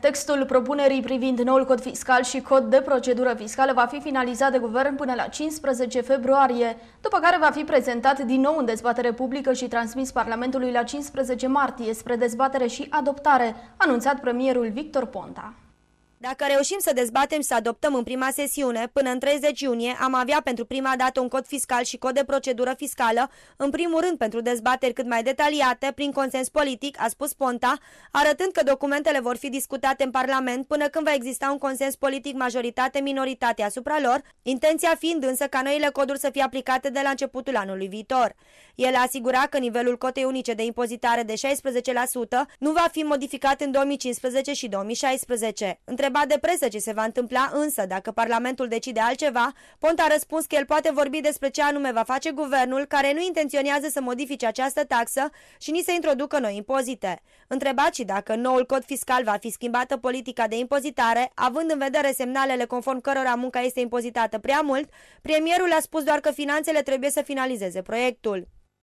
Textul propunerii privind noul cod fiscal și cod de procedură fiscală va fi finalizat de guvern până la 15 februarie, după care va fi prezentat din nou în dezbatere publică și transmis Parlamentului la 15 martie spre dezbatere și adoptare, anunțat premierul Victor Ponta. Dacă reușim să dezbatem și să adoptăm în prima sesiune, până în 30 iunie, am avea pentru prima dată un cod fiscal și cod de procedură fiscală, în primul rând pentru dezbateri cât mai detaliate, prin consens politic, a spus Ponta, arătând că documentele vor fi discutate în Parlament până când va exista un consens politic majoritate-minoritate asupra lor, intenția fiind însă ca noile coduri să fie aplicate de la începutul anului viitor. El a asigurat că nivelul cotei unice de impozitare de 16% nu va fi modificat în 2015 și 2016. Între întrebat de presă ce se va întâmpla, însă dacă Parlamentul decide altceva, Ponta a răspuns că el poate vorbi despre ce anume va face guvernul, care nu intenționează să modifice această taxă și ni se introducă noi impozite. Întrebat și dacă noul cod fiscal va fi schimbată politica de impozitare, având în vedere semnalele conform cărora munca este impozitată prea mult, premierul a spus doar că finanțele trebuie să finalizeze proiectul.